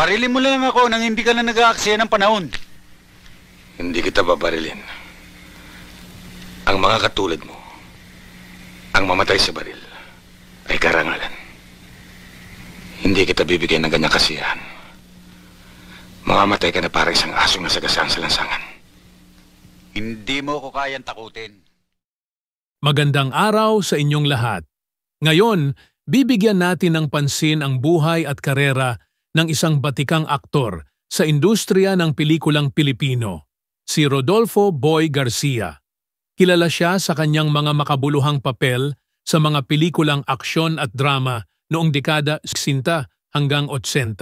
Barilin mo lang ako nang hindi ka na nag-aaksaya ng panahon. Hindi kita babarilin. Ang mga katulad mo, ang mamatay sa baril, ay karangalan. Hindi kita bibigyan ng ganyang kasiyahan. Mamamatay ka na parang isang asong nasagasaan sa lansangan. Hindi mo ko kayang takutin. Magandang araw sa inyong lahat. Ngayon, bibigyan natin ng pansin ang buhay at karera ng isang batikang aktor sa industriya ng pelikulang Pilipino, si Rodolfo Boy Garcia. Kilala siya sa kanyang mga makabuluhang papel sa mga pelikulang aksyon at drama noong dekada 60 hanggang 80.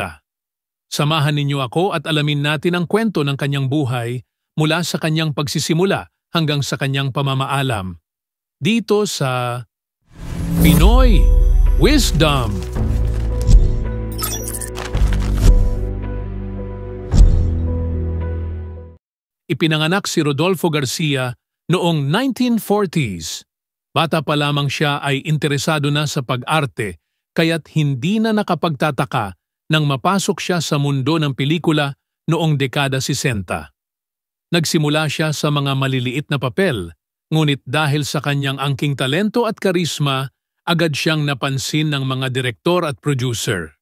Samahan ninyo ako at alamin natin ang kwento ng kanyang buhay mula sa kanyang pagsisimula hanggang sa kanyang pamamaalam. Dito sa Pinoy Wisdom! ipinanganak si Rodolfo Garcia noong 1940s. Bata pa lamang siya ay interesado na sa pag-arte kaya't hindi na nakapagtataka nang mapasok siya sa mundo ng pelikula noong dekada 60. Nagsimula siya sa mga maliliit na papel, ngunit dahil sa kanyang angking talento at karisma, agad siyang napansin ng mga direktor at producer.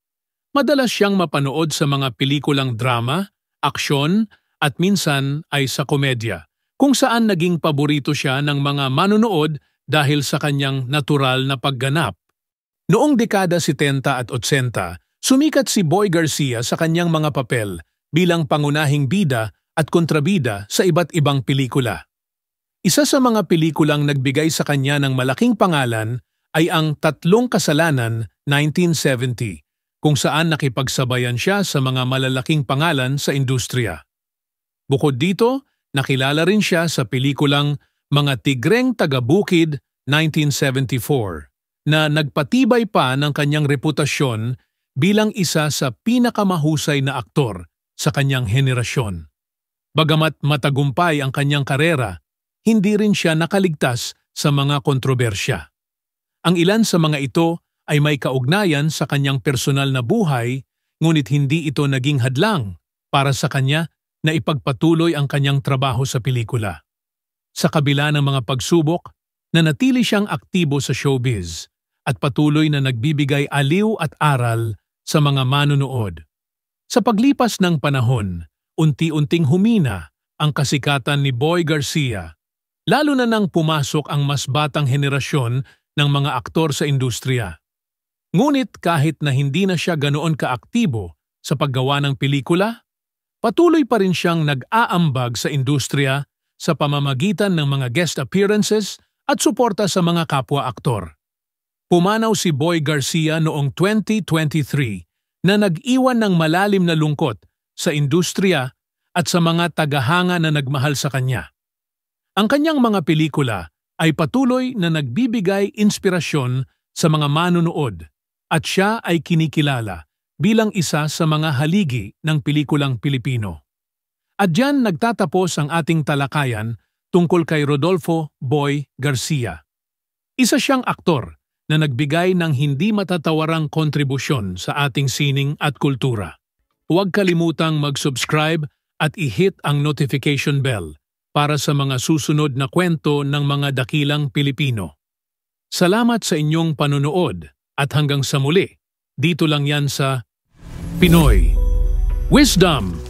Madalas siyang mapanood sa mga pelikulang drama, aksyon at minsan ay sa komedya, kung saan naging paborito siya ng mga manonood dahil sa kanyang natural na pagganap. Noong dekada 70 at 80, sumikat si Boy Garcia sa kanyang mga papel bilang pangunahing bida at kontrabida sa iba't ibang pelikula. Isa sa mga pelikulang nagbigay sa kanya ng malaking pangalan ay ang Tatlong Kasalanan 1970, kung saan nakipagsabayan siya sa mga malalaking pangalan sa industriya. Bukod dito, nakilala rin siya sa pelikulang Mga Tigreng Tagabukid 1974 na nagpatibay pa ng kanyang reputasyon bilang isa sa pinakamahusay na aktor sa kanyang henerasyon. Bagamat matagumpay ang kanyang karera, hindi rin siya nakaligtas sa mga kontrobersya. Ang ilan sa mga ito ay may kaugnayan sa kanyang personal na buhay ngunit hindi ito naging hadlang para sa kanya na ipagpatuloy ang kanyang trabaho sa pelikula. Sa kabila ng mga pagsubok, nanatili siyang aktibo sa showbiz at patuloy na nagbibigay aliw at aral sa mga manunood. Sa paglipas ng panahon, unti-unting humina ang kasikatan ni Boy Garcia, lalo na nang pumasok ang mas batang henerasyon ng mga aktor sa industriya. Ngunit kahit na hindi na siya ganoon kaaktibo sa paggawa ng pelikula, Patuloy pa rin siyang nag-aambag sa industriya sa pamamagitan ng mga guest appearances at suporta sa mga kapwa-aktor. Pumanaw si Boy Garcia noong 2023 na nag-iwan ng malalim na lungkot sa industriya at sa mga tagahanga na nagmahal sa kanya. Ang kanyang mga pelikula ay patuloy na nagbibigay inspirasyon sa mga manunood at siya ay kinikilala bilang isa sa mga haligi ng pelikulang Pilipino. At diyan nagtatapos ang ating talakayan tungkol kay Rodolfo Boy Garcia. Isa siyang aktor na nagbigay ng hindi matatawarang kontribusyon sa ating sining at kultura. Huwag kalimutang mag-subscribe at i-hit ang notification bell para sa mga susunod na kwento ng mga dakilang Pilipino. Salamat sa inyong panonood at hanggang sa muli, dito lang yan sa Pinoy Wisdom